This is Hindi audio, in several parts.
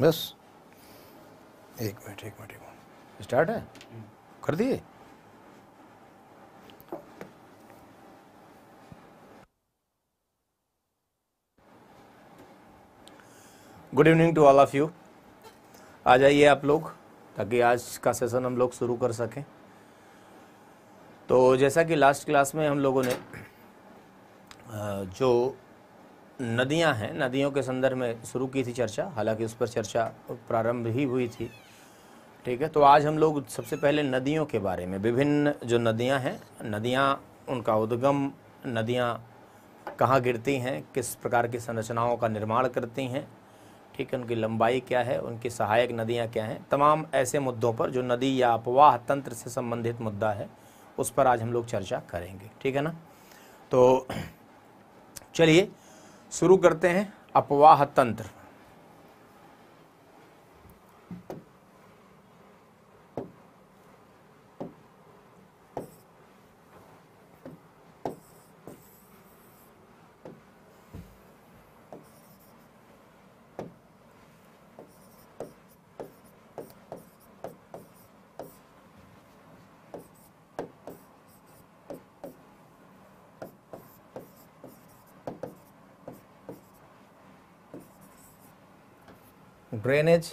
बस एक मिनट एक मिनट एक मिनट स्टार्ट है कर दिए good evening to all of you आ जाइए आप लोग ताकि आज का सेशन हम लोग शुरू कर सकें तो जैसा कि लास्ट क्लास में हम लोगों ने जो नदियां हैं नदियों के संदर्भ में शुरू की थी चर्चा हालांकि उस पर चर्चा प्रारंभ ही हुई थी ठीक है तो आज हम लोग सबसे पहले नदियों के बारे में विभिन्न जो नदियां हैं नदियां उनका उद्गम नदियां कहाँ गिरती हैं किस प्रकार की संरचनाओं का निर्माण करती हैं ठीक है उनकी लंबाई क्या है उनकी सहायक नदियाँ क्या हैं तमाम ऐसे मुद्दों पर जो नदी या अपवाह तंत्र से संबंधित मुद्दा है उस पर आज हम लोग चर्चा करेंगे ठीक है ना तो चलिए शुरू करते हैं अपवाह तंत्र ड्रेनेज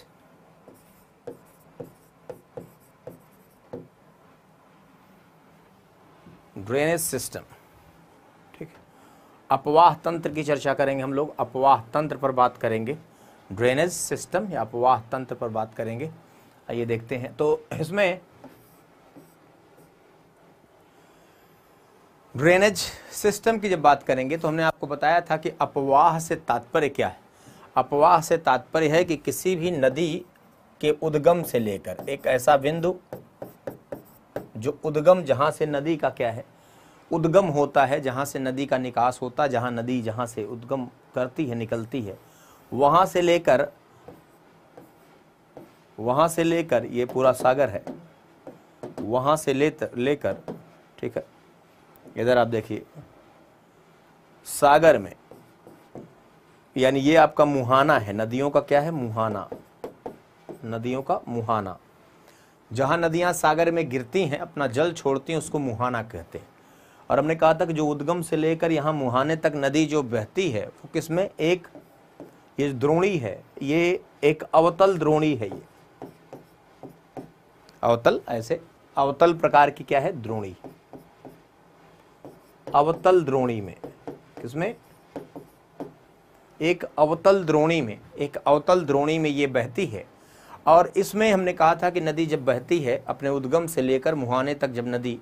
ड्रेनेज सिस्टम ठीक अपवाह तंत्र की चर्चा करेंगे हम लोग अपवाह तंत्र पर बात करेंगे ड्रेनेज सिस्टम या अपवाह तंत्र पर बात करेंगे आइए देखते हैं तो इसमें ड्रेनेज सिस्टम की जब बात करेंगे तो हमने आपको बताया था कि अपवाह से तात्पर्य क्या है अपवाह से तात्पर्य है कि किसी भी नदी के उद्गम से लेकर एक ऐसा बिंदु जो उद्गम जहां से नदी का क्या है उद्गम होता है जहां से नदी का निकास होता है जहां नदी जहां से उद्गम करती है निकलती है वहां से लेकर वहां से लेकर ये पूरा सागर है वहां से ले लेकर ठीक है इधर आप देखिए सागर में यानी ये आपका मुहाना है नदियों का क्या है मुहाना नदियों का मुहाना जहां नदियां सागर में गिरती हैं अपना जल छोड़ती हैं उसको मुहाना कहते हैं और हमने कहा था कि जो उद्गम से लेकर यहां मुहाने तक नदी जो बहती है वो किसमें एक ये द्रोणी है ये एक अवतल द्रोणी है ये अवतल ऐसे अवतल प्रकार की क्या है द्रोणी अवतल द्रोणी में किसमें एक अवतल द्रोणी में एक अवतल द्रोणी में ये बहती है और इसमें हमने कहा था कि नदी जब बहती है अपने उद्गम से लेकर मुहाने तक जब नदी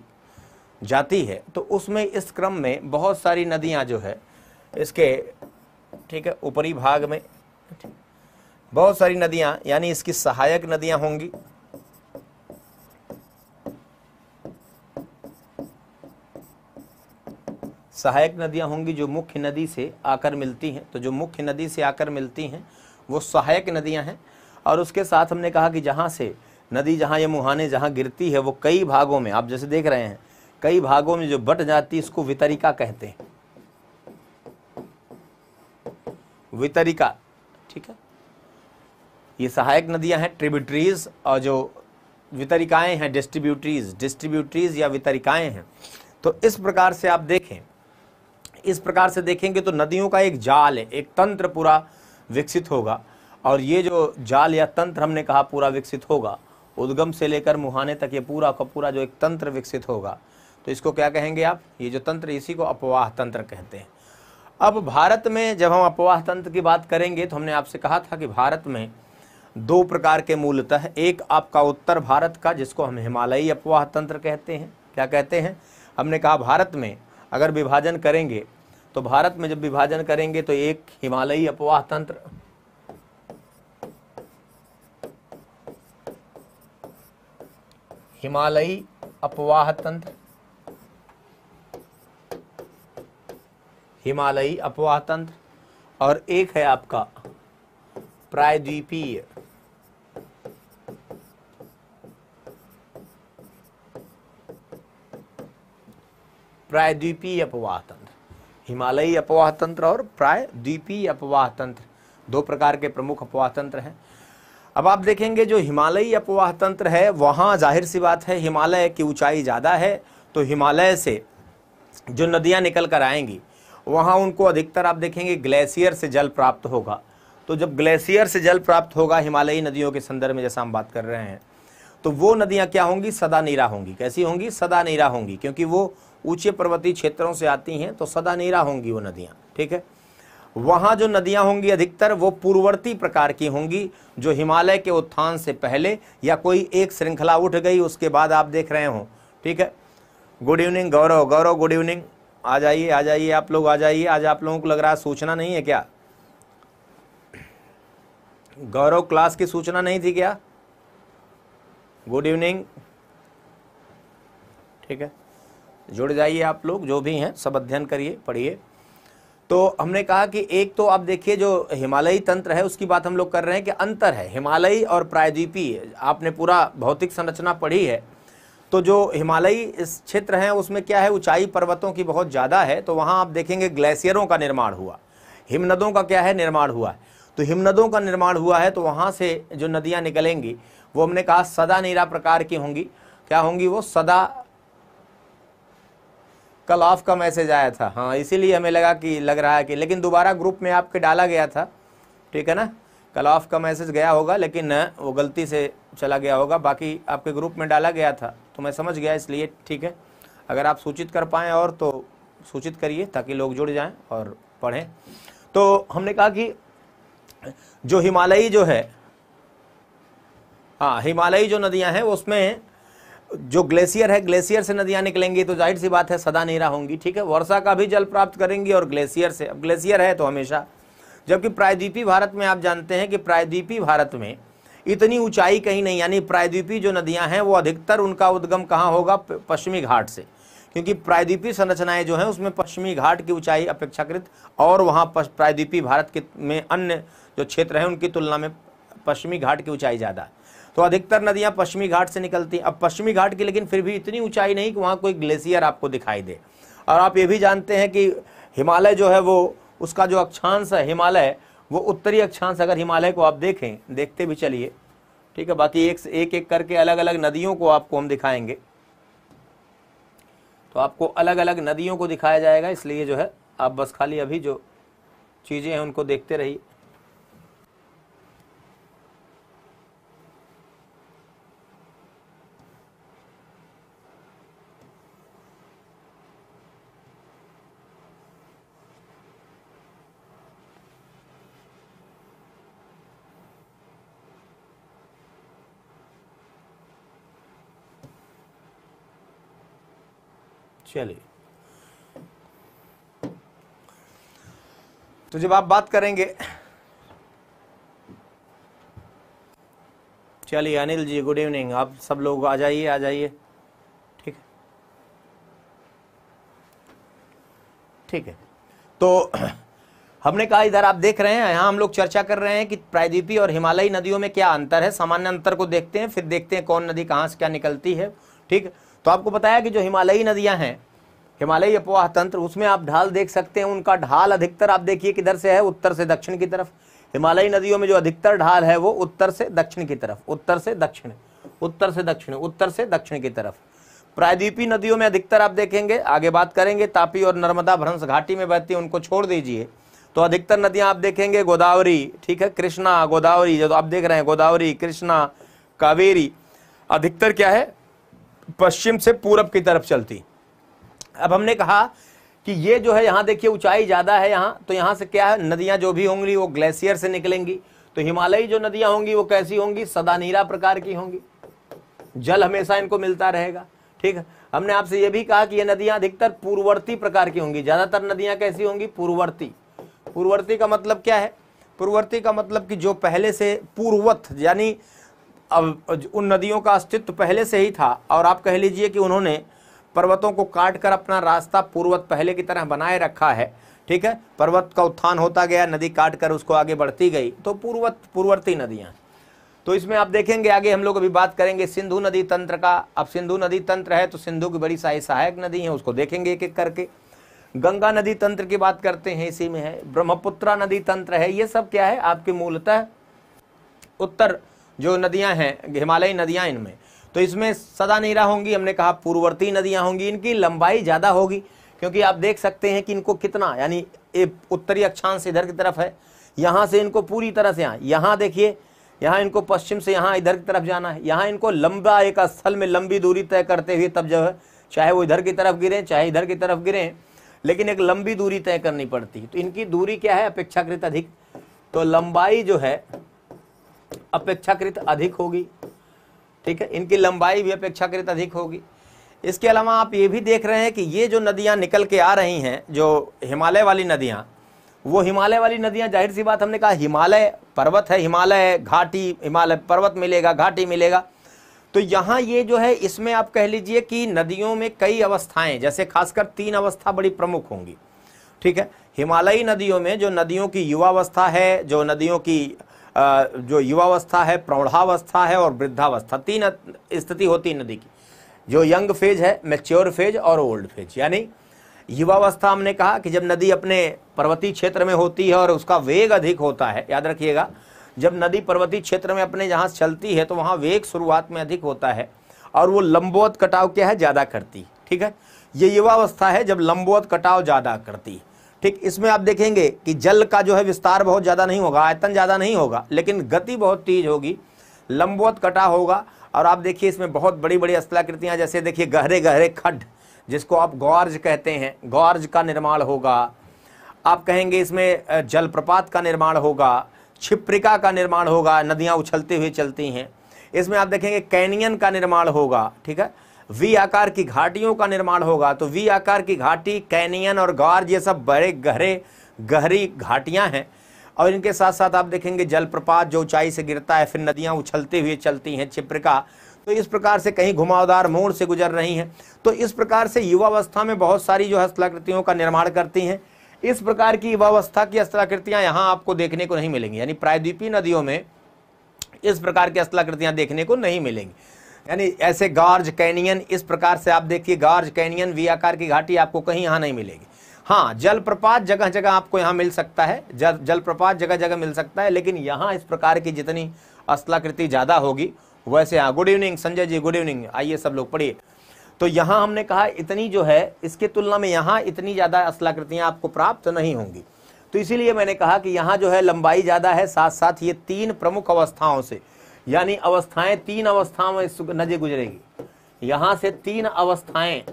जाती है तो उसमें इस क्रम में बहुत सारी नदियाँ जो है इसके ठीक है ऊपरी भाग में बहुत सारी नदियाँ यानी इसकी सहायक नदियाँ होंगी सहायक नदियां होंगी जो मुख्य नदी से आकर मिलती हैं तो जो मुख्य नदी से आकर मिलती हैं वो सहायक नदियां हैं और उसके साथ हमने कहा कि जहां से नदी जहां ये मुहाने जहां गिरती है वो कई भागों में आप जैसे देख रहे हैं कई भागों में जो बट जाती है इसको वितरिका कहते हैं वितरिका ठीक है ये सहायक नदियां हैं ट्रिब्यूटरीज और जो वितरिकाएं हैं डिस्ट्रीब्यूटरीज डिस्ट्रीब्यूटरीज या वितरिकाएं हैं तो इस प्रकार से आप देखें इस प्रकार से देखेंगे तो नदियों का एक जाल है एक तंत्र पूरा विकसित होगा और ये जो जाल या तंत्र हमने कहा पूरा विकसित होगा उद्गम से लेकर मुहाने तक ये पूरा का पूरा जो एक तंत्र विकसित होगा तो इसको क्या कहेंगे आप ये जो तंत्र इसी को अपवाह तंत्र कहते हैं अब भारत में जब हम अपवाह तंत्र की बात करेंगे तो हमने आपसे कहा था कि भारत में दो प्रकार के मूलतः एक आपका उत्तर भारत का जिसको हम हिमालयी अपवाह तंत्र कहते हैं क्या कहते हैं हमने कहा भारत में अगर विभाजन करेंगे तो भारत में जब विभाजन करेंगे तो एक हिमालयी अपवाह तंत्र हिमालयी अपवाह तंत्र हिमालयी अपवाह तंत्र और एक है आपका प्रायद्वीपीय प्रायद्वीपीय अपवाह तंत्र हिमालयी अपवाह तंत्र और प्राय द्वीपीय अपवाह तंत्र दो प्रकार के प्रमुख अपवाह तंत्र हैं अब आप देखेंगे जो हिमालयी अपवाह तंत्र है वहाँ जाहिर सी बात है हिमालय की ऊंचाई ज़्यादा है तो हिमालय से जो नदियाँ निकल कर आएंगी वहाँ उनको अधिकतर आप देखेंगे ग्लेशियर से जल प्राप्त होगा तो जब ग्लेशियर से जल प्राप्त होगा हिमालयी नदियों के संदर्भ में जैसा हम बात कर रहे हैं तो वो नदियाँ क्या होंगी सदा नीरा होंगी कैसी होंगी सदा नीरा होंगी क्योंकि वो ऊंचे पर्वतीय क्षेत्रों से आती हैं तो सदा नीरा होंगी वो नदियाँ ठीक है वहाँ जो नदियाँ होंगी अधिकतर वो पूर्ववर्ती प्रकार की होंगी जो हिमालय के उत्थान से पहले या कोई एक श्रृंखला उठ गई उसके बाद आप देख रहे हो ठीक है good evening Gaurav Gaurav good evening आ जाइए आ जाइए आप लोग आ जाइए आज आप लोगों को लग रहा है सूचना नहीं है क्या गौरव क्लास की सूचना नहीं थी क्या गुड इवनिंग ठीक है जुड़ जाइए आप लोग जो भी हैं सब अध्ययन करिए पढ़िए तो हमने कहा कि एक तो आप देखिए जो हिमालयी तंत्र है उसकी बात हम लोग कर रहे हैं कि अंतर है हिमालयी और प्रायद्वीपीय आपने पूरा भौतिक संरचना पढ़ी है तो जो हिमालयी क्षेत्र हैं उसमें क्या है ऊंचाई पर्वतों की बहुत ज़्यादा है तो वहाँ आप देखेंगे ग्लेशियरों का निर्माण हुआ हिमनदों का क्या है निर्माण हुआ है तो हिमनदों का निर्माण हुआ है तो वहाँ से जो नदियाँ निकलेंगी वो हमने कहा सदा नीरा प्रकार की होंगी क्या होंगी वो सदा कल ऑफ का मैसेज आया था हाँ इसीलिए हमें लगा कि लग रहा है कि लेकिन दोबारा ग्रुप में आपके डाला गया था ठीक है ना कल ऑफ का मैसेज गया होगा लेकिन वो गलती से चला गया होगा बाकी आपके ग्रुप में डाला गया था तो मैं समझ गया इसलिए ठीक है अगर आप सूचित कर पाएँ और तो सूचित करिए ताकि लोग जुड़ जाएँ और पढ़ें तो हमने कहा कि जो हिमालयी जो है हाँ हिमालयी जो नदियाँ हैं उसमें जो ग्लेशियर है ग्लेशियर से नदियां निकलेंगी तो जाहिर सी बात है सदा नहीं होंगी ठीक है वर्षा का भी जल प्राप्त करेंगी और ग्लेशियर से अब ग्लेशियर है तो हमेशा जबकि प्रायद्वीपी भारत में आप जानते हैं कि प्रायद्वीपी भारत में इतनी ऊंचाई कहीं नहीं यानी प्रायद्वीपी जो नदियां हैं वो अधिकतर उनका उद्गम कहाँ होगा पश्चिमी घाट से क्योंकि प्रायद्वीपी संरचनाएं जो हैं उसमें पश्चिमी घाट की ऊंचाई अपेक्षाकृत और वहाँ प्रायद्वीपी भारत के में अन्य जो क्षेत्र हैं उनकी तुलना में पश्चिमी घाट की ऊंचाई ज़्यादा है तो अधिकतर नदियां पश्चिमी घाट से निकलती हैं अब पश्चिमी घाट की लेकिन फिर भी इतनी ऊंचाई नहीं कि वहाँ कोई ग्लेशियर आपको दिखाई दे और आप ये भी जानते हैं कि हिमालय जो है वो उसका जो अक्षांश है हिमालय वो उत्तरी अक्षांश अगर हिमालय को आप देखें देखते भी चलिए ठीक है बाकी एक एक एक करके अलग अलग नदियों को आपको हम दिखाएंगे तो आपको अलग अलग नदियों को दिखाया जाएगा इसलिए जो है आप बस खाली अभी जो चीज़ें हैं उनको देखते रहिए चलिए तो जब आप बात करेंगे चलिए अनिल जी गुड इवनिंग आप सब लोग आ जाइए आ जाइए ठीक है ठीक है तो हमने कहा इधर आप देख रहे हैं यहां हम लोग चर्चा कर रहे हैं कि प्रायद्वीपी और हिमालयी नदियों में क्या अंतर है सामान्य अंतर को देखते हैं फिर देखते हैं कौन नदी कहां से क्या निकलती है ठीक तो आपको बताया कि जो हिमालयी नदियां हैं हिमालयी अपवाह तंत्र उसमें आप ढाल देख सकते हैं उनका ढाल अधिकतर आप देखिए किधर से है उत्तर से दक्षिण की तरफ हिमालयी नदियों में जो अधिकतर ढाल है वो उत्तर से दक्षिण की तरफ उत्तर से दक्षिण उत्तर से दक्षिण उत्तर से दक्षिण की तरफ प्रायद्वीपी नदियों में अधिकतर आप देखेंगे आगे बात करेंगे तापी और नर्मदा भ्रंश घाटी में बहती है उनको छोड़ दीजिए तो अधिकतर नदियां आप देखेंगे गोदावरी ठीक है कृष्णा गोदावरी जो आप देख रहे हैं गोदावरी कृष्णा कावेरी अधिकतर क्या है पश्चिम से पूरब की तरफ चलती अब हमने कहा कि ये जो है यहाँ देखिए ऊंचाई ज़्यादा है यहाँ तो यहाँ से क्या है नदियाँ जो भी होंगी वो ग्लेशियर से निकलेंगी तो हिमालयी जो नदियाँ होंगी वो कैसी होंगी सदानीला प्रकार की होंगी जल हमेशा इनको मिलता रहेगा ठीक है हमने आपसे ये भी कहा कि ये नदियाँ अधिकतर पूर्ववर्ती प्रकार की होंगी ज़्यादातर नदियाँ कैसी होंगी पूर्ववर्ती पूर्ववर्ती का मतलब क्या है पूर्ववर्ती का मतलब कि जो पहले से पूर्ववत यानी अब उन नदियों का अस्तित्व पहले से ही था और आप कह लीजिए कि उन्होंने पर्वतों को काट कर अपना रास्ता पूर्वत पहले की तरह बनाए रखा है ठीक है पर्वत का उत्थान होता गया नदी काट कर उसको आगे बढ़ती गई तो पूर्वत पूर्ववर्ती नदियाँ तो इसमें आप देखेंगे आगे हम लोग अभी बात करेंगे सिंधु नदी तंत्र का अब सिंधु नदी तंत्र है तो सिंधु की बड़ी सारी सहायक नदी है उसको देखेंगे एक एक करके गंगा नदी तंत्र की बात करते हैं इसी में है ब्रह्मपुत्रा नदी तंत्र है ये सब क्या है आपके मूलतः उत्तर जो नदियाँ हैं हिमालयी नदियाँ इनमें तो इसमें सदा नीरा होंगी हमने कहा पूर्ववर्ती नदियाँ होंगी इनकी लंबाई ज़्यादा होगी क्योंकि आप देख सकते हैं कि इनको कितना यानी उत्तरी अक्षांश इधर की तरफ है यहाँ से इनको पूरी तरह से यहाँ यहाँ देखिए यहाँ इनको पश्चिम से यहाँ इधर की तरफ जाना है यहाँ इनको लंबा एक स्थल में लंबी दूरी तय करते हुए तब जो है चाहे वो इधर की तरफ गिरें चाहे इधर की तरफ गिरें लेकिन एक लंबी दूरी तय करनी पड़ती है तो इनकी दूरी क्या है अपेक्षाकृत अधिक तो लंबाई जो है अपेक्षाकृत अधिक होगी ठीक है इनकी लंबाई भी अपेक्षाकृत अधिक होगी इसके अलावा आप ये भी देख रहे हैं कि ये जो नदियाँ निकल के आ रही हैं जो हिमालय वाली नदियाँ वो हिमालय वाली नदियाँ जाहिर सी बात हमने कहा हिमालय पर्वत है हिमालय घाटी हिमालय पर्वत मिलेगा घाटी मिलेगा तो यहाँ ये जो है इसमें आप कह लीजिए कि नदियों में कई अवस्थाएं जैसे खासकर तीन अवस्था बड़ी प्रमुख होंगी ठीक है हिमालयी नदियों में जो नदियों की युवावस्था है जो नदियों की जो युवावस्था है प्रौढ़ावस्था है और वृद्धावस्था तीन स्थिति होती है नदी की जो यंग फेज है मेच्योर फेज और ओल्ड फेज यानी युवावस्था हमने कहा कि जब नदी अपने पर्वतीय क्षेत्र में होती है और उसका वेग अधिक होता है याद रखिएगा जब नदी पर्वतीय क्षेत्र में अपने जहाँ चलती है तो वहाँ वेग शुरुआत में अधिक होता है और वो लंबोत कटाव क्या है ज़्यादा करती ठीक है ये युवावस्था है जब लंबोत कटाव ज़्यादा करती है ठीक इसमें आप देखेंगे कि जल का जो है विस्तार बहुत ज़्यादा नहीं होगा आयतन ज़्यादा नहीं होगा लेकिन गति बहुत तेज होगी लंबवत कटा होगा और आप देखिए इसमें बहुत बड़ी बड़ी असलाकृतियां जैसे देखिए गहरे गहरे खड्ड जिसको आप गौर्ज कहते हैं गौर्ज का निर्माण होगा आप कहेंगे इसमें जलप्रपात का निर्माण होगा छिप्रिका का निर्माण होगा नदियाँ उछलते हुए चलती हैं इसमें आप देखेंगे कैनियन का निर्माण होगा ठीक है वी आकार की घाटियों का निर्माण होगा तो वी आकार की घाटी कैनियन और गार्ज ये सब बड़े गहरे गहरी घाटियां हैं और इनके साथ साथ आप देखेंगे जलप्रपात जो ऊंचाई से गिरता है फिर नदियां उछलते हुए चलती हैं चिप्रिका तो इस प्रकार से कहीं घुमावदार मोड़ से गुजर रही हैं तो इस प्रकार से युवावस्था में बहुत सारी जो हस्तलाकृतियों का निर्माण करती हैं इस प्रकार की युवावस्था की हस्तलाकृतियां यहाँ आपको देखने को नहीं मिलेंगी यानी प्रायद्वीपी नदियों में इस प्रकार की हस्तलाकृतियाँ देखने को नहीं मिलेंगी यानी ऐसे गार्ज कैनियन इस प्रकार से आप देखिए गार्ज कैनियन वी आकार की घाटी आपको कहीं यहाँ नहीं मिलेगी हाँ जलप्रपात जगह जगह आपको यहाँ मिल सकता है जल जलप्रपात जगह जगह मिल सकता है लेकिन यहाँ इस प्रकार की जितनी असलाकृति ज़्यादा होगी वैसे हाँ good evening Sanjay ji good evening आइए सब लोग पढ़िए तो यहाँ हमने कहा इतनी जो है इसके तुलना में यहाँ इतनी ज़्यादा असलाकृतियाँ आपको प्राप्त नहीं होंगी तो इसीलिए मैंने कहा कि यहाँ जो है लंबाई ज़्यादा है साथ साथ ये तीन प्रमुख अवस्थाओं से यानी अवस्थाएं तीन अवस्थाओं में नदी गुजरेगी यहां से तीन अवस्थाएं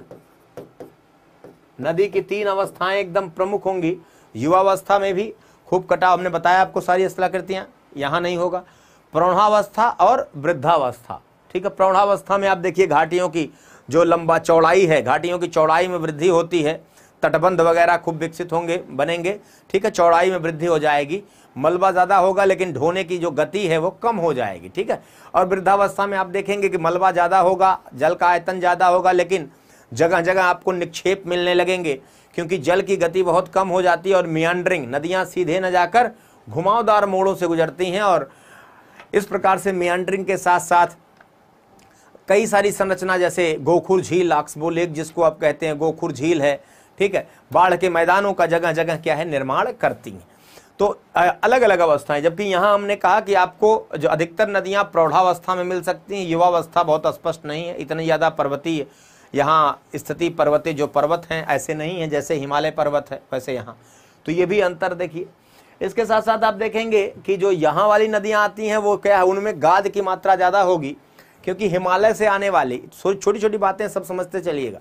नदी की तीन अवस्थाएं एकदम प्रमुख होंगी युवावस्था में भी खूब कटाव हमने बताया आपको सारी स्थलाकृतियां यहां नहीं होगा प्रौढ़ावस्था और वृद्धावस्था ठीक है प्रौढ़ावस्था में आप देखिए घाटियों की जो लंबा चौड़ाई है घाटियों की चौड़ाई में वृद्धि होती है तटबंध वगैरह खूब विकसित होंगे बनेंगे ठीक है चौड़ाई में वृद्धि हो जाएगी मलबा ज़्यादा होगा लेकिन ढोने की जो गति है वो कम हो जाएगी ठीक है और वृद्धावस्था में आप देखेंगे कि मलबा ज़्यादा होगा जल का आयतन ज़्यादा होगा लेकिन जगह जगह आपको निक्षेप मिलने लगेंगे क्योंकि जल की गति बहुत कम हो जाती है और मियांड्रिंग नदियाँ सीधे न जाकर घुमावदार मोड़ों से गुजरती हैं और इस प्रकार से मियांड्रिंग के साथ साथ कई सारी संरचना जैसे गोखुर झील आक्सबो लेक जिसको आप कहते हैं गोखुर झील है ठीक है बाढ़ के मैदानों का जगह जगह क्या है निर्माण करती हैं तो अलग अलग अवस्थाएं जबकि यहाँ हमने कहा कि आपको जो अधिकतर नदियाँ प्रौढ़ावस्था में मिल सकती हैं युवावस्था बहुत स्पष्ट नहीं है इतनी ज़्यादा पर्वतीय यहाँ स्थिति पर्वतीय जो पर्वत हैं ऐसे नहीं हैं जैसे हिमालय पर्वत है वैसे यहाँ तो ये भी अंतर देखिए इसके साथ साथ आप देखेंगे कि जो यहाँ वाली नदियाँ आती हैं वो क्या है उनमें गाद की मात्रा ज़्यादा होगी क्योंकि हिमालय से आने वाली छोटी छोटी बातें सब समझते चलिएगा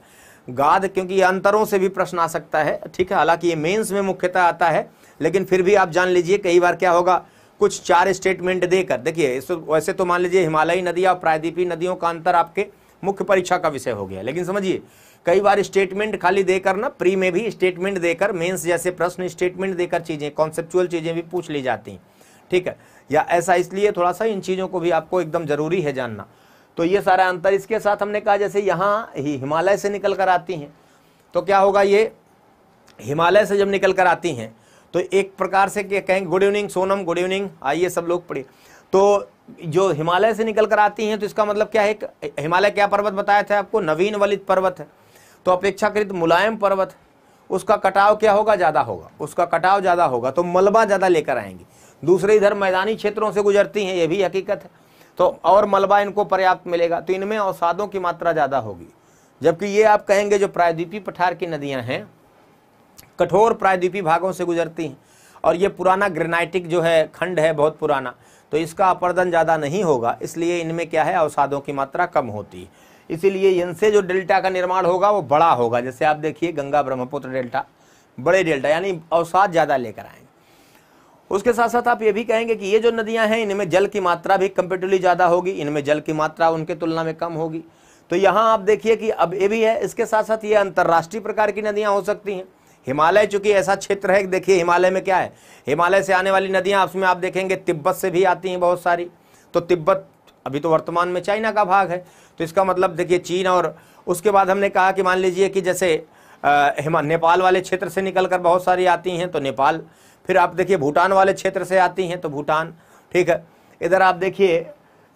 गाद क्योंकि ये अंतरों से भी प्रश्न आ सकता है ठीक है हालांकि ये मेंस में मुख्यतः आता है लेकिन फिर भी आप जान लीजिए कई बार क्या होगा कुछ चार स्टेटमेंट देकर देखिए वैसे तो मान लीजिए हिमालयी नदी और प्रायद्वीपीय नदियों का अंतर आपके मुख्य परीक्षा का विषय हो गया लेकिन समझिए कई बार स्टेटमेंट खाली देकर ना प्री में भी स्टेटमेंट देकर मेंस जैसे प्रश्न स्टेटमेंट देकर चीज़ें कॉन्सेप्चुअल चीज़ें भी पूछ ली जाती हैं ठीक है या ऐसा इसलिए थोड़ा सा इन चीज़ों को भी आपको एकदम ज़रूरी है जानना तो ये सारा अंतर इसके साथ हमने कहा जैसे यहाँ ही हिमालय से निकल कर आती हैं तो क्या होगा ये हिमालय से जब निकल कर आती हैं तो एक प्रकार से कहेंगे good evening Sonam good evening आइए सब लोग पढ़िए तो जो हिमालय से निकल कर आती हैं तो इसका मतलब क्या है हिमालय क्या पर्वत बताया था आपको नवीन वलित पर्वत है तो अपेक्षाकृत मुलायम पर्वत उसका कटाव क्या होगा ज़्यादा होगा उसका कटाव ज़्यादा होगा तो मलबा ज़्यादा लेकर आएंगे दूसरे इधर मैदानी क्षेत्रों से गुजरती हैं ये भी हकीकत है तो और मलबा इनको पर्याप्त मिलेगा तो इनमें अवसादों की मात्रा ज़्यादा होगी जबकि ये आप कहेंगे जो प्रायद्वीपी पठार की नदियाँ हैं कठोर प्रायद्वीपी भागों से गुजरती हैं और ये पुराना ग्रेनाइटिक जो है खंड है बहुत पुराना तो इसका अपर्दन ज़्यादा नहीं होगा इसलिए इनमें क्या है अवसादों की मात्रा कम होती है इसीलिए इनसे जो डेल्टा का निर्माण होगा वो बड़ा होगा जैसे आप देखिए गंगा ब्रह्मपुत्र डेल्टा बड़े डेल्टा यानी अवसाद ज़्यादा लेकर आएंगे उसके साथ साथ आप ये भी कहेंगे कि ये जो नदियां हैं इनमें जल की मात्रा भी कंपेटिवली ज़्यादा होगी इनमें जल की मात्रा उनके तुलना में कम होगी तो यहाँ आप देखिए कि अब ये भी है इसके साथ साथ ये अंतर्राष्ट्रीय प्रकार की नदियाँ हो सकती हैं हिमालय चूंकि ऐसा क्षेत्र है देखिए हिमालय में क्या है हिमालय से आने वाली नदियाँ उसमें आप देखेंगे तिब्बत से भी आती हैं बहुत सारी तो तिब्बत अभी तो वर्तमान में चाइना का भाग है तो इसका मतलब देखिए चीन और उसके बाद हमने कहा कि मान लीजिए कि जैसे हिमा नेपाल वाले क्षेत्र से निकलकर बहुत सारी आती हैं तो नेपाल फिर आप देखिए भूटान वाले क्षेत्र से आती हैं तो भूटान ठीक है इधर आप देखिए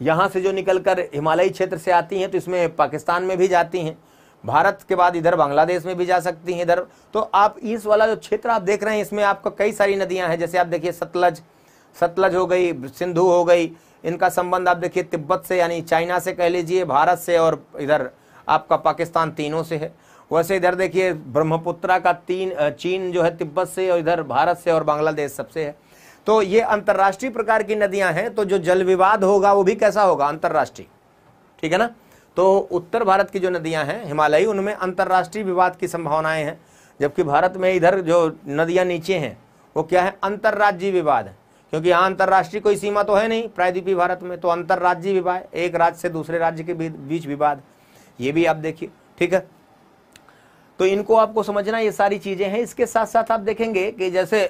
यहाँ से जो निकलकर हिमालयी क्षेत्र से आती हैं तो इसमें पाकिस्तान में भी जाती हैं भारत के बाद इधर बांग्लादेश में भी जा सकती हैं इधर तो आप इस वाला जो क्षेत्र आप देख रहे हैं इसमें आपको कई सारी नदियाँ हैं जैसे आप देखिए सतलज सतलज हो गई सिंधु हो गई इनका संबंध आप देखिए तिब्बत से यानी चाइना से कह लीजिए भारत से और इधर आपका पाकिस्तान तीनों से है वैसे इधर देखिए ब्रह्मपुत्रा का तीन चीन जो है तिब्बत से और इधर भारत से और बांग्लादेश सबसे है तो ये अंतर्राष्ट्रीय प्रकार की नदियां हैं तो जो जल विवाद होगा वो भी कैसा होगा अंतर्राष्ट्रीय ठीक है ना तो उत्तर भारत की जो नदियां हैं हिमालयी उनमें अंतर्राष्ट्रीय विवाद की संभावनाएं हैं जबकि भारत में इधर जो नदियां नीचे हैं वो क्या है अंतर्राज्यीय विवाद है क्योंकि यहाँ अंतर्राष्ट्रीय कोई सीमा तो है नहीं प्रायद्वीपी भारत में तो अंतर्राज्यीय विवाद एक राज्य से दूसरे राज्य के बीच विवाद ये भी आप देखिए ठीक है तो इनको आपको समझना ये सारी चीज़ें हैं इसके साथ साथ आप देखेंगे कि जैसे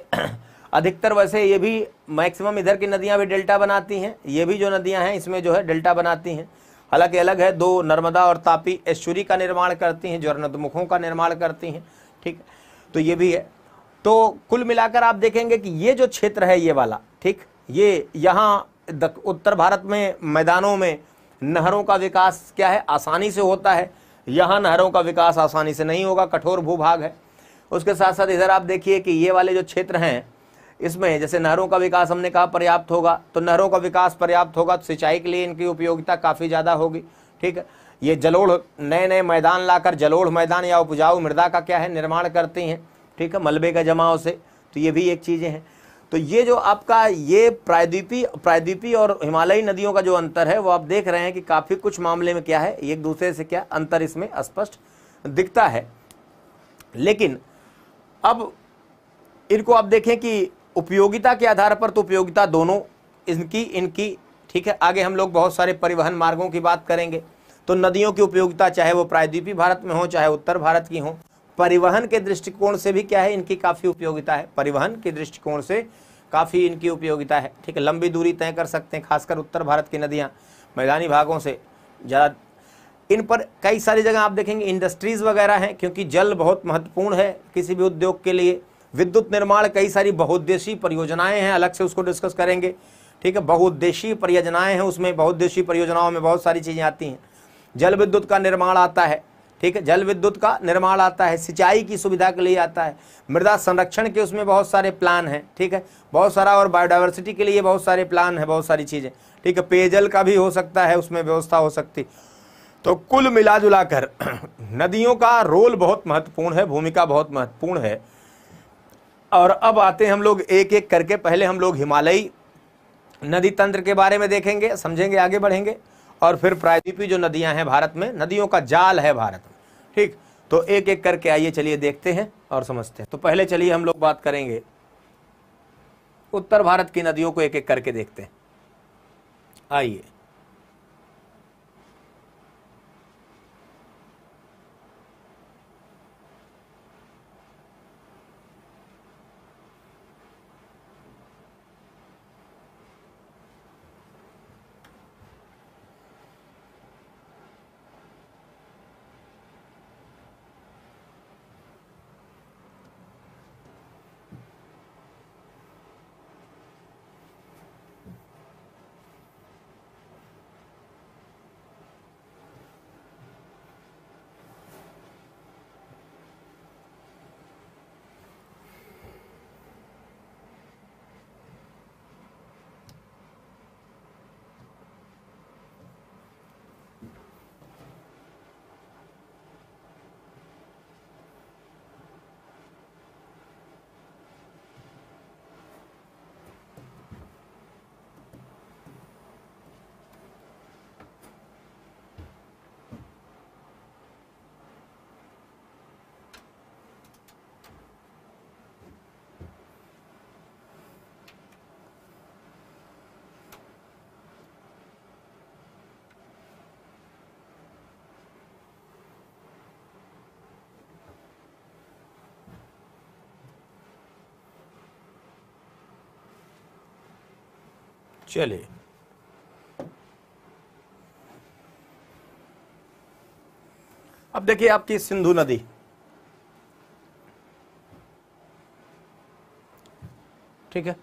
अधिकतर वैसे ये भी मैक्सिमम इधर की नदियाँ भी डेल्टा बनाती हैं ये भी जो नदियाँ हैं इसमें जो है डेल्टा बनाती हैं हालांकि अलग है दो नर्मदा और तापी ऐश्वरी का निर्माण करती हैं नदमुखों का निर्माण करती हैं ठीक तो ये भी है तो कुल मिलाकर आप देखेंगे कि ये जो क्षेत्र है ये वाला ठीक ये यहाँ उत्तर भारत में मैदानों में नहरों का विकास क्या है आसानी से होता है यहाँ नहरों का विकास आसानी से नहीं होगा कठोर भूभाग है उसके साथ साथ इधर आप देखिए कि ये वाले जो क्षेत्र हैं इसमें जैसे नहरों का विकास हमने कहा पर्याप्त होगा तो नहरों का विकास पर्याप्त होगा तो सिंचाई के लिए इनकी उपयोगिता काफ़ी ज़्यादा होगी ठीक है ये जलोढ़ नए नए मैदान लाकर जलोढ़ मैदान या उपजाऊ मृदा का क्या है निर्माण करती हैं ठीक है मलबे का जमाव से तो ये भी एक चीज़ें हैं तो ये जो आपका ये प्रायद्वीपी प्रायद्वीपी और हिमालयी नदियों का जो अंतर है वो आप देख रहे हैं कि काफ़ी कुछ मामले में क्या है एक दूसरे से क्या अंतर इसमें स्पष्ट दिखता है लेकिन अब इनको आप देखें कि उपयोगिता के आधार पर तो उपयोगिता दोनों इनकी इनकी ठीक है आगे हम लोग बहुत सारे परिवहन मार्गों की बात करेंगे तो नदियों की उपयोगिता चाहे वो प्रायद्वीपी भारत में हो चाहे उत्तर भारत की हो परिवहन के दृष्टिकोण से भी क्या है इनकी काफ़ी उपयोगिता है परिवहन के दृष्टिकोण से काफ़ी इनकी उपयोगिता है ठीक है लंबी दूरी तय कर सकते हैं खासकर उत्तर भारत की नदियाँ मैदानी भागों से ज़्यादा इन पर कई सारी जगह आप देखेंगे इंडस्ट्रीज़ वगैरह हैं क्योंकि जल बहुत महत्वपूर्ण है किसी भी उद्योग के लिए विद्युत निर्माण कई सारी बहुद्देशीय परियोजनाएं हैं अलग से उसको डिस्कस करेंगे ठीक है बहुद्देशीय परियोजनाएं हैं उसमें बहुउद्देशीय परियोजनाओं में बहुत सारी चीज़ें आती हैं जल विद्युत का निर्माण आता है ठीक है जल विद्युत का निर्माण आता है सिंचाई की सुविधा के लिए आता है मृदा संरक्षण के उसमें बहुत सारे प्लान हैं ठीक है बहुत सारा और बायोडाइवर्सिटी के लिए बहुत सारे प्लान है बहुत सारी चीज़ें ठीक है पेयजल का भी हो सकता है उसमें व्यवस्था हो सकती तो कुल मिला जुला नदियों का रोल बहुत महत्वपूर्ण है भूमिका बहुत महत्वपूर्ण है और अब आते हैं हम लोग एक एक करके पहले हम लोग हिमालयी नदी तंत्र के बारे में देखेंगे समझेंगे आगे बढ़ेंगे और फिर प्रायद्वीपी जो नदियां हैं भारत में नदियों का जाल है भारत में ठीक तो एक एक करके आइए चलिए देखते हैं और समझते हैं तो पहले चलिए हम लोग बात करेंगे उत्तर भारत की नदियों को एक एक करके देखते हैं आइए चले अब देखिए आपकी सिंधु नदी ठीक है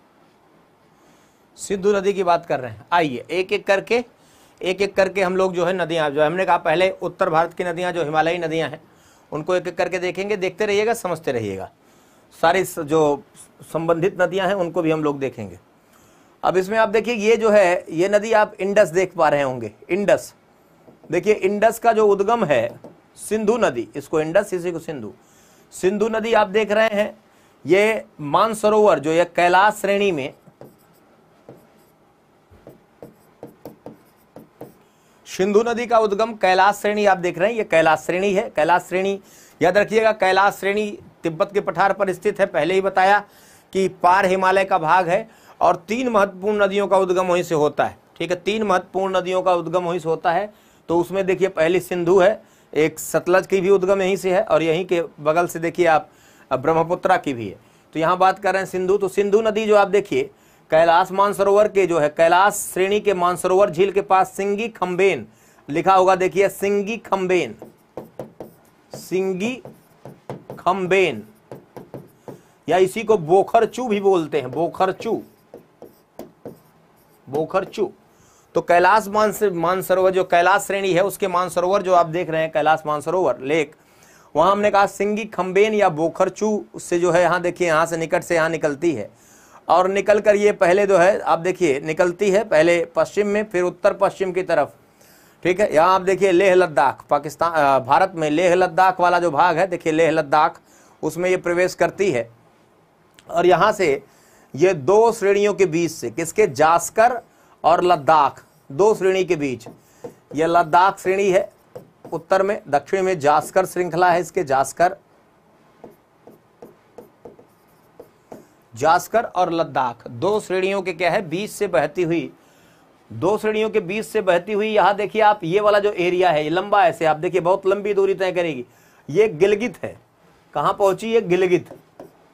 सिंधु नदी की बात कर रहे हैं आइए एक एक करके एक एक करके हम लोग जो है नदियां जो हमने कहा पहले उत्तर भारत की नदियां जो हिमालयी नदियां हैं उनको एक एक करके देखेंगे देखते रहिएगा समझते रहिएगा सारी जो संबंधित नदियां हैं उनको भी हम लोग देखेंगे अब इसमें आप देखिए ये जो है ये नदी आप इंडस देख पा रहे होंगे इंडस देखिए इंडस का जो उद्गम है सिंधु नदी इसको इंडस इसी को सिंधु सिंधु नदी आप देख रहे हैं ये मानसरोवर जो ये कैलाश श्रेणी में सिंधु नदी का उद्गम कैलाश श्रेणी आप देख रहे हैं ये कैलाश श्रेणी है कैलाश श्रेणी याद रखिएगा कैलाश श्रेणी तिब्बत के पठार पर स्थित है पहले ही बताया कि पार हिमालय का भाग है और तीन महत्वपूर्ण नदियों का उद्गम वहीं से होता है ठीक है तीन महत्वपूर्ण नदियों का उद्गम वहीं से होता है तो उसमें देखिए पहली सिंधु है एक सतलज की भी उद्गम यहीं से है और यहीं के बगल से देखिए आप ब्रह्मपुत्रा की भी है तो यहाँ बात कर रहे हैं सिंधु तो सिंधु नदी जो आप देखिए कैलाश मानसरोवर के जो है कैलाश श्रेणी के मानसरोवर झील के पास सिंगी खम्बेन लिखा होगा देखिए सिंगी खम्बेन सिंगी खम्बेन या इसी को बोखरचू भी बोलते हैं बोखरचू बोखरचू तो कैलाश मानस मानसरोवर जो कैलाश श्रेणी है उसके मानसरोवर जो आप देख रहे हैं कैलाश मानसरोवर लेक वहां हमने कहा सिंगी खम्बेन या बोखरचू उससे जो है यहाँ देखिए यहाँ से निकट से यहाँ निकलती है और निकल कर ये पहले जो है आप देखिए निकलती है पहले पश्चिम में फिर उत्तर पश्चिम की तरफ ठीक है यहाँ आप देखिए लेह लद्दाख पाकिस्तान भारत में लेह लद्दाख वाला जो भाग है देखिए लेह लद्दाख उसमें ये प्रवेश करती है और यहाँ से ये दो श्रेणियों के बीच से किसके जास्कर और लद्दाख दो श्रेणी के बीच यह लद्दाख श्रेणी है उत्तर में दक्षिण में जास्कर श्रृंखला है इसके जास्कर जास्कर और लद्दाख दो श्रेणियों के क्या है बीच से बहती हुई दो श्रेणियों के बीच से बहती हुई यहां देखिए आप ये वाला जो एरिया है ये लंबा ऐसे आप देखिए बहुत लंबी दूरी तय करेगी ये गिलगित है कहां पहुंची ये गिलगित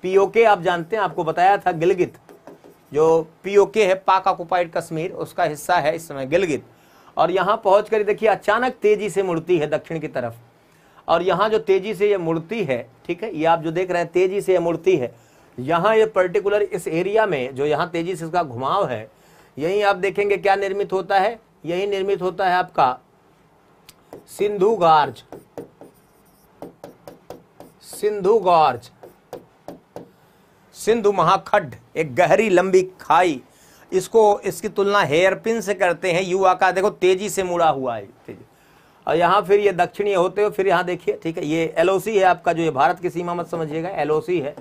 पीओके आप जानते हैं आपको बताया था गिलगित जो पीओके है पाक ऑक्युपाइड कश्मीर उसका हिस्सा है इस समय गिलगित और यहां पहुंचकर कर देखिए अचानक तेजी से मुड़ती है दक्षिण की तरफ और यहां जो तेजी से यह मुड़ती है ठीक है ये आप जो देख रहे हैं तेजी से यह मुड़ती है यहां ये पर्टिकुलर इस एरिया में जो यहां तेजी से इसका घुमाव है यही आप देखेंगे क्या निर्मित होता है यही निर्मित होता है आपका सिंधु गार्ज सिंधु गार्ज सिंधु महाखड्ड एक गहरी लंबी खाई इसको इसकी तुलना हेयर पिन से करते हैं युवा का देखो तेजी से मुड़ा हुआ है और यहाँ फिर ये दक्षिणी होते हो फिर यहाँ देखिए ठीक है ये एल है आपका जो ये भारत की सीमा मत समझिएगा एल है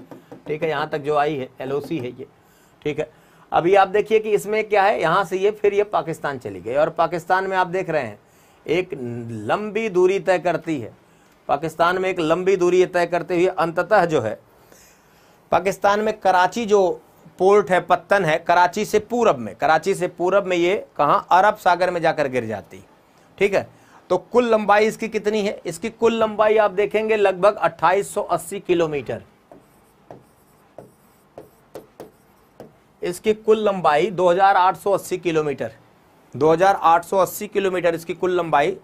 ठीक है यहाँ तक जो आई है एल है ये ठीक है अभी आप देखिए कि इसमें क्या है यहाँ से ये फिर ये पाकिस्तान चली गई और पाकिस्तान में आप देख रहे हैं एक लंबी दूरी तय करती है पाकिस्तान में एक लंबी दूरी तय करते हुए अंततः जो है पाकिस्तान में कराची जो पोर्ट है पत्तन है कराची से पूरब में कराची से पूरब में ये कहाँ अरब सागर में जाकर गिर जाती ठीक है तो कुल लंबाई इसकी कितनी है इसकी कुल लंबाई आप देखेंगे लगभग 2880 किलोमीटर इसकी कुल लंबाई 2880 किलोमीटर 2880 किलोमीटर इसकी कुल लंबाई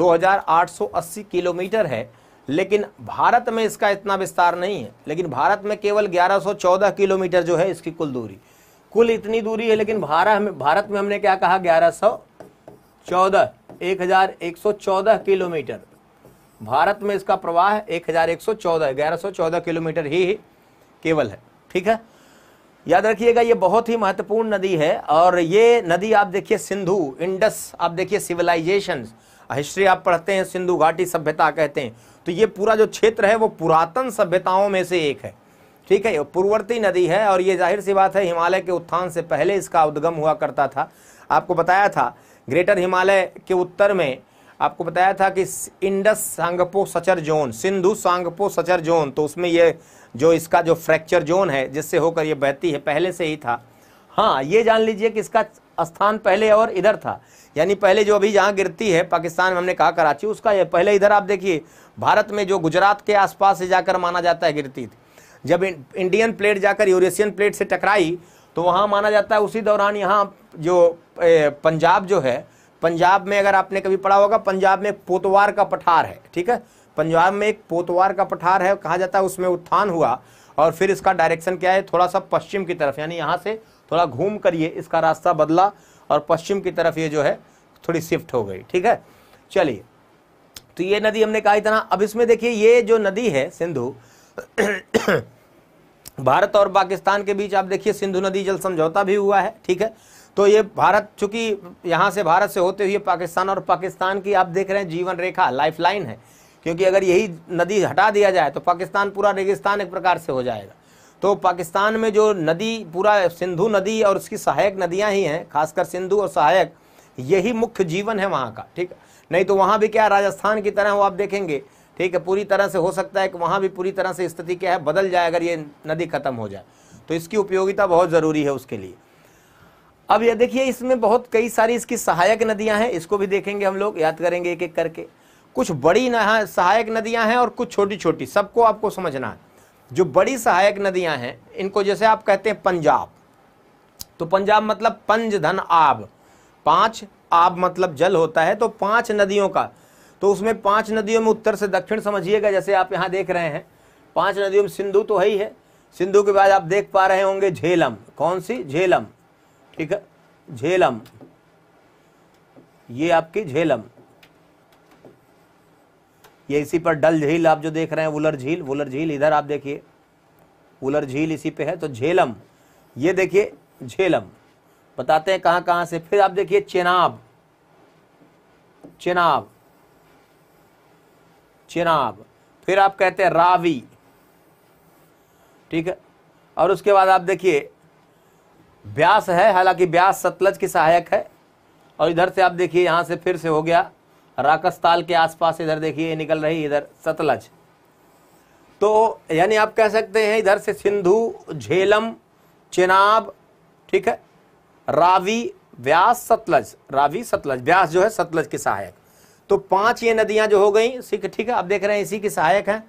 2880 किलोमीटर है लेकिन भारत में इसका इतना विस्तार नहीं है लेकिन भारत में केवल 1114 किलोमीटर जो है इसकी कुल दूरी कुल इतनी दूरी है लेकिन भारत में भारत में हमने क्या कहा 1114 सौ किलोमीटर भारत में इसका प्रवाह 1114 1114 किलोमीटर ही, ही केवल है ठीक है याद रखिएगा ये बहुत ही महत्वपूर्ण नदी है और ये नदी आप देखिए सिंधु इंडस आप देखिए सिविलाइजेशन हिस्ट्री आप पढ़ते हैं सिंधु घाटी सभ्यता कहते हैं तो ये पूरा जो क्षेत्र है वो पुरातन सभ्यताओं में से एक है ठीक है पूर्ववर्ती नदी है और ये जाहिर सी बात है हिमालय के उत्थान से पहले इसका उद्गम हुआ करता था आपको बताया था ग्रेटर हिमालय के उत्तर में आपको बताया था कि Indus Tsangpo suture zone Sindhu Tsangpo suture zone तो उसमें ये जो इसका जो फ्रैक्चर जोन है जिससे होकर ये बहती है पहले से ही था हाँ ये जान लीजिए कि इसका स्थान पहले और इधर था यानी पहले जो अभी जहाँ गिरती है पाकिस्तान में हमने कहा कराची उसका ये पहले इधर आप देखिए भारत में जो गुजरात के आसपास से जाकर माना जाता है गिरती थी जब इंडियन प्लेट जाकर यूरेशियन प्लेट से टकराई तो वहाँ माना जाता है उसी दौरान यहाँ जो पंजाब जो है पंजाब में अगर आपने कभी पढ़ा होगा पंजाब में पोतवार का पठार है ठीक है पंजाब में एक पोतवार का पठार है कहा जाता है उसमें उत्थान हुआ और फिर इसका डायरेक्शन क्या है थोड़ा सा पश्चिम की तरफ यानी यहाँ से थोड़ा घूम कर ये इसका रास्ता बदला और पश्चिम की तरफ ये जो है थोड़ी शिफ्ट हो गई ठीक है चलिए तो ये नदी हमने कहा इतना अब इसमें देखिए ये जो नदी है सिंधु भारत और पाकिस्तान के बीच आप देखिए सिंधु नदी जल समझौता भी हुआ है ठीक है तो ये भारत चूंकि यहाँ से भारत से होते हुए पाकिस्तान और पाकिस्तान की आप देख रहे हैं जीवन रेखा लाइफ लाइन है क्योंकि अगर यही नदी हटा दिया जाए तो पाकिस्तान पूरा रेगिस्तान एक प्रकार से हो जाएगा तो पाकिस्तान में जो नदी पूरा सिंधु नदी और उसकी सहायक नदियाँ ही हैं खासकर सिंधु और सहायक यही मुख्य जीवन है वहाँ का ठीक नहीं तो वहाँ भी क्या राजस्थान की तरह वो आप देखेंगे ठीक है पूरी तरह से हो सकता है कि वहाँ भी पूरी तरह से स्थिति क्या है बदल जाए अगर ये नदी खत्म हो जाए तो इसकी उपयोगिता बहुत ज़रूरी है उसके लिए अब ये देखिए इसमें बहुत कई सारी इसकी सहायक नदियां हैं इसको भी देखेंगे हम लोग याद करेंगे एक एक करके कुछ बड़ी सहायक नदियां हैं और कुछ छोटी छोटी सबको आपको समझना है जो बड़ी सहायक नदियां हैं इनको जैसे आप कहते हैं पंजाब तो पंजाब मतलब पंज धन आब पांच आब मतलब जल होता है तो पांच नदियों का तो उसमें पांच नदियों में उत्तर से दक्षिण समझिएगा जैसे आप यहाँ देख रहे हैं पांच नदियों में सिंधु तो है ही है सिंधु के बाद आप देख पा रहे होंगे झेलम कौन सी झेलम ठीक है झेलम ये आपकी झेलम ये इसी पर डल झील आप जो देख रहे हैं वुलर झील वुलर झील इधर आप देखिए वुलर झील इसी पे है तो झेलम ये देखिए झेलम बताते हैं कहां कहां से फिर आप देखिए चेनाब चेनाब चेनाब फिर आप कहते हैं रावी ठीक है और उसके बाद आप देखिए ब्यास है हालांकि ब्यास सतलज की सहायक है और इधर से आप देखिए यहां से फिर से हो गया राकस्ताल के आसपास इधर देखिए निकल रही इधर सतलज तो यानी आप कह सकते हैं इधर से सिंधु झेलम चेनाब ठीक है रावी व्यास सतलज रावी सतलज व्यास जो है सतलज के सहायक तो पांच ये नदियां जो हो गई सिख ठीक है आप देख रहे हैं इसी के सहायक हैं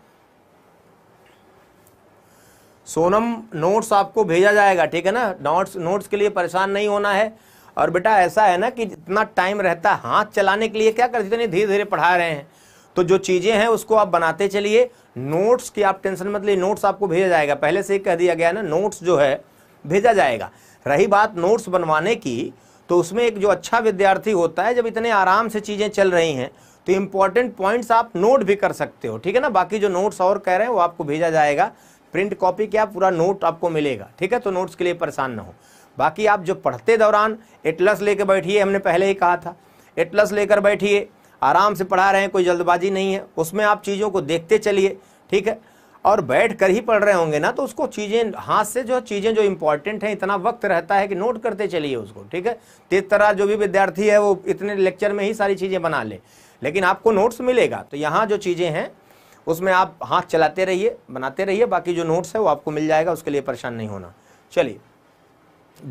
सोनम नोट्स आपको भेजा जाएगा ठीक है ना नोट्स नोट्स के लिए परेशान नहीं होना है और बेटा ऐसा है ना कि जितना टाइम रहता है हाथ चलाने के लिए क्या कर जितने धीरे धीरे पढ़ा रहे हैं तो जो चीज़ें हैं उसको आप बनाते चलिए नोट्स की आप टेंशन मत लिए नोट्स आपको भेजा जाएगा पहले से ही कह दिया गया ना नोट्स जो है भेजा जाएगा रही बात नोट्स बनवाने की तो उसमें एक जो अच्छा विद्यार्थी होता है जब इतने आराम से चीज़ें चल रही हैं तो इंपॉर्टेंट पॉइंट्स आप नोट भी कर सकते हो ठीक है ना बाकी जो नोट्स और कह रहे हैं वो आपको भेजा जाएगा प्रिंट कॉपी क्या पूरा नोट आपको मिलेगा ठीक है तो नोट्स के लिए परेशान ना हो बाकी आप जो पढ़ते दौरान एटलस लेकर बैठिए हमने पहले ही कहा था एटलस लेकर बैठिए आराम से पढ़ा रहे हैं कोई जल्दबाजी नहीं है उसमें आप चीज़ों को देखते चलिए ठीक है और बैठ कर ही पढ़ रहे होंगे ना तो उसको चीज़ें हाथ से जो चीज़ें जो इंपॉर्टेंट हैं इतना वक्त रहता है कि नोट करते चलिए उसको ठीक है तेज तरह जो भी विद्यार्थी है वो इतने लेक्चर में ही सारी चीज़ें बना ले लेकिन आपको नोट्स मिलेगा तो यहाँ जो चीज़ें हैं उसमें आप हाथ चलाते रहिए बनाते रहिए बाकी जो नोट्स है वो आपको मिल जाएगा उसके लिए परेशान नहीं होना चलिए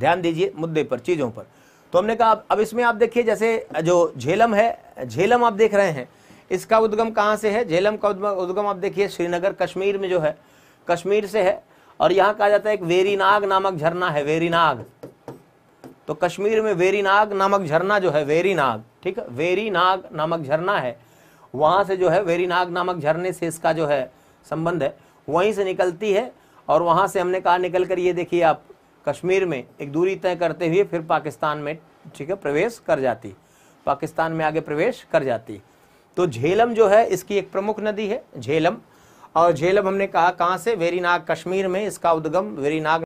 ध्यान दीजिए मुद्दे पर चीज़ों पर तो हमने कहा अब इसमें आप देखिए जैसे जो झेलम है झेलम आप देख रहे हैं इसका उद्गम कहाँ से है झेलम का उद्गम आप देखिए श्रीनगर कश्मीर में जो है कश्मीर से है और यहाँ कहा जाता है एक वेरीनाग नामक झरना है वेरीनाग तो कश्मीर में वेरीनाग नामक झरना जो है वेरीनाग ठीक है वेरीनाग नामक झरना है वहाँ से जो है वेरीनाग नामक झरने से इसका जो है संबंध है वहीं से निकलती है और वहाँ से हमने कहा निकल कर ये देखिए आप कश्मीर में एक दूरी तय करते हुए फिर पाकिस्तान में ठीक है प्रवेश कर जाती पाकिस्तान में आगे प्रवेश कर जाती तो झेलम जो है इसकी एक प्रमुख नदी है झेलम और झेलम हमने कहा कहाँ से वेरीनाग कश्मीर में इसका उद्गम वेरीनाग